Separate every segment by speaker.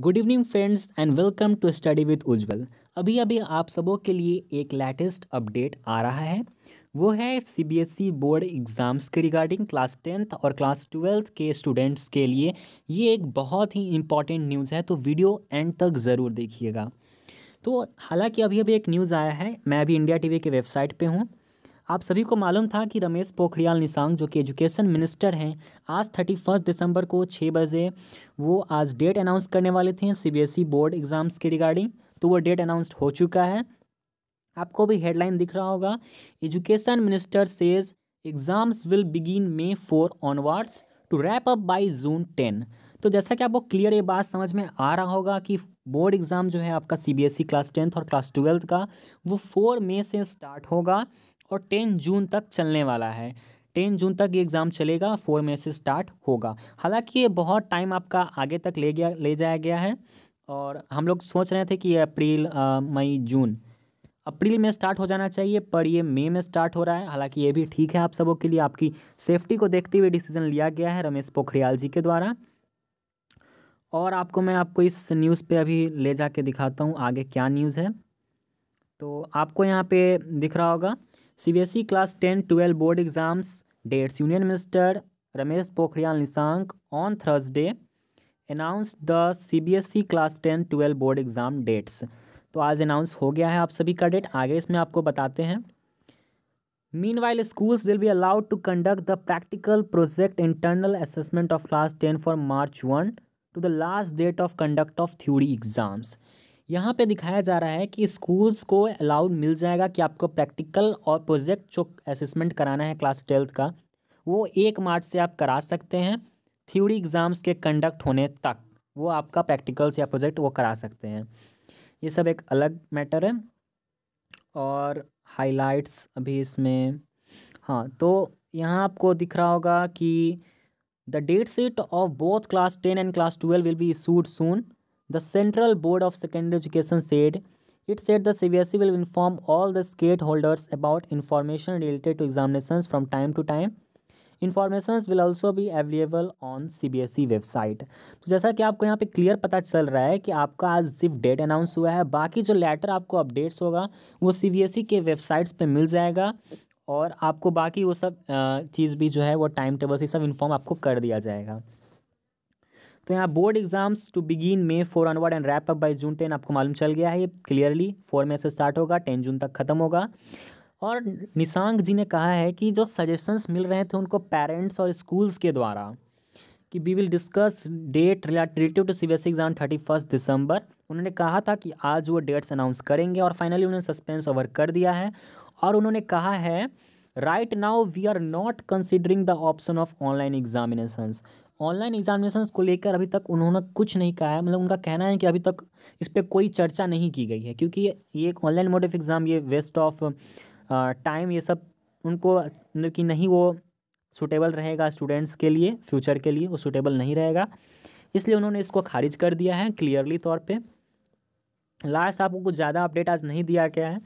Speaker 1: Good evening friends and welcome to study with Ujjwal अभी अभी आप सबों के लिए एक लेटेस्ट अपडेट आ रहा है वो है सीबीएसई बोर्ड एग्ज़ाम्स के रिगार्डिंग क्लास टेंथ और क्लास ट्वेल्थ के स्टूडेंट्स के लिए ये एक बहुत ही इम्पॉर्टेंट न्यूज़ है तो वीडियो एंड तक ज़रूर देखिएगा तो हालांकि अभी अभी एक न्यूज़ आया है मैं अभी इंडिया टीवी के वेबसाइट पे हूँ आप सभी को मालूम था कि रमेश पोखरियाल निशांक जो कि एजुकेशन मिनिस्टर हैं आज थर्टी फर्स्ट दिसंबर को छः बजे वो आज डेट अनाउंस करने वाले थे सीबीएसई बोर्ड एग्ज़ाम्स के रिगार्डिंग तो वो डेट अनाउंसड हो चुका है आपको भी हेडलाइन दिख रहा होगा education minister says exams will begin May four onwards to wrap up by June ten तो जैसा कि आपको क्लियर ये बात समझ में आ रहा होगा कि बोर्ड एग्ज़ाम जो है आपका C B S E class tenth और क्लास ट्वेल्थ का वो फोर मई से स्टार्ट होगा और टेन जून तक चलने वाला है टेन जून तक ये एग्ज़ाम चलेगा फोर मई से स्टार्ट होगा हालांकि ये बहुत टाइम आपका आगे तक ले गया ले जाया गया है और हम लोग सोच रहे थे कि ये अप्रैल मई जून अप्रैल में स्टार्ट हो जाना चाहिए पर ये मई में स्टार्ट हो रहा है हालांकि ये भी ठीक है आप सबों के लिए आपकी सेफ्टी को देखते हुए डिसीजन लिया गया है रमेश पोखरियाल जी के द्वारा और आपको मैं आपको इस न्यूज़ पर अभी ले जा के दिखाता हूँ आगे क्या न्यूज़ है तो आपको यहाँ पर दिख रहा होगा E class ten twelve board exams dates union minister Ramesh Pokhriyal Nishank on Thursday announce the E class ten twelve board exam dates तो आज अनाउंस हो गया है आप सभी का डेट आगे इसमें आपको बताते हैं meanwhile schools will be allowed to conduct the practical project internal assessment of class ten for March one to the last date of conduct of theory exams यहाँ पे दिखाया जा रहा है कि स्कूल्स को अलाउड मिल जाएगा कि आपको प्रैक्टिकल और प्रोजेक्ट जो असेसमेंट कराना है क्लास ट्वेल्थ का वो एक मार्च से आप करा सकते हैं थ्योरी एग्ज़ाम्स के कंडक्ट होने तक वो आपका प्रैक्टिकल्स या प्रोजेक्ट वो करा सकते हैं ये सब एक अलग मैटर है और हाइलाइट्स अभी इसमें हाँ तो यहाँ आपको दिख रहा होगा कि the date sheet of both class ten and class twelve will be issued soon the central board of central education of it set the C B S E will inform all the stakeholders about information related to examinations from time to time information will also भी available on C B S E website तो जैसा कि आपको यहाँ पर clear पता चल रहा है कि आपका आज सिर्फ डेट अनाउंस हुआ है बाकी जो लेटर आपको अपडेट्स होगा वो सी बी एस ई के वेबसाइट्स पर मिल जाएगा और आपको बाकी वो सब चीज़ भी जो है वो टाइम टेबल से सब इन्फॉर्म आपको कर दिया जाएगा तो यहाँ board exams to begin May four onward and wrap up by June ten आपको मालूम चल गया है ये क्लियरली फोर मे से स्टार्ट होगा टेन जून तक खत्म होगा और निशांक जी ने कहा है कि जो सजेशंस मिल रहे थे उनको पेरेंट्स और स्कूल्स के द्वारा कि we will discuss date relative to C B S exam thirty first दिसंबर उन्होंने कहा था कि आज वो डेट्स अनाउंस करेंगे और फाइनली उन्होंने सस्पेंस ओवर कर दिया है और उन्होंने कहा है right now we are not considering the option of online examinations online examination को लेकर अभी तक उन्होंने कुछ नहीं कहा है मतलब उनका कहना है कि अभी तक इस पर कोई चर्चा नहीं की गई है क्योंकि ये एक ऑनलाइन मोड ऑफ एग्ज़ाम ये वेस्ट ऑफ टाइम ये सब उनको मतलब कि नहीं वो सूटेबल रहेगा स्टूडेंट्स के लिए फ्यूचर के लिए वो सूटेबल नहीं रहेगा इसलिए उन्होंने इसको खारिज कर दिया है क्लियरली तौर पर लास्ट आपको कुछ ज़्यादा अपडेट आज नहीं दिया गया है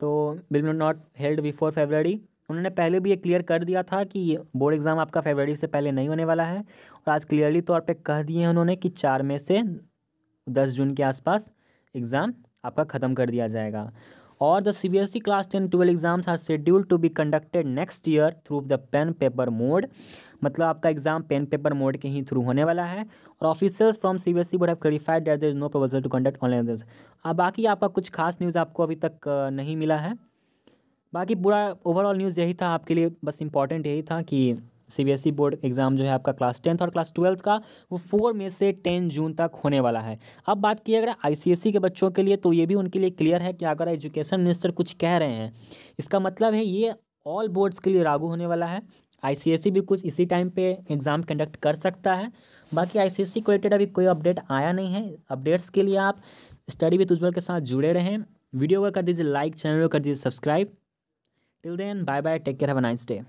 Speaker 1: तो will not held before February उन्होंने पहले भी ये क्लियर कर दिया था कि बोर्ड एग्ज़ाम आपका फेबरवरी से पहले नहीं होने वाला है और आज क्लियरली तौर पे कह दिए हैं उन्होंने कि चार में से दस जून के आसपास एग्ज़ाम आपका ख़त्म कर दिया जाएगा और the C B S E class ten twelve exams are schedule to be conducted next year through the pen paper mode मतलब आपका एग्जाम पेन पेपर मोड के ही थ्रू होने वाला है और officers from C B S E would have clarified that there is no proposal to conduct online अब बाकी आपका कुछ खास न्यूज़ आपको अभी तक नहीं मिला है बाकी पूरा ओवरऑल न्यूज़ यही था आपके लिए बस इंपॉर्टेंट यही था कि सी बोर्ड एग्ज़ाम जो है आपका क्लास टेंथ और क्लास ट्वेल्थ का वो फोर मई से टेन जून तक होने वाला है अब बात की अगर आई e के बच्चों के लिए तो ये भी उनके लिए क्लियर है कि अगर एजुकेशन मिनिस्टर कुछ कह रहे हैं इसका मतलब है ये ऑल बोर्ड्स के लिए लागू होने वाला है आई e भी कुछ इसी टाइम पे एग्ज़ाम कंडक्ट कर सकता है बाकी आई e को रिलेटेड अभी कोई अपडेट आया नहीं है अपडेट्स के लिए आप स्टडी विथ उज्ज्वल के साथ जुड़े रहें वीडियो को कर दीजिए लाइक चैनल को कर दीजिए subscribe Till then, bye bye, take care, have a nice day.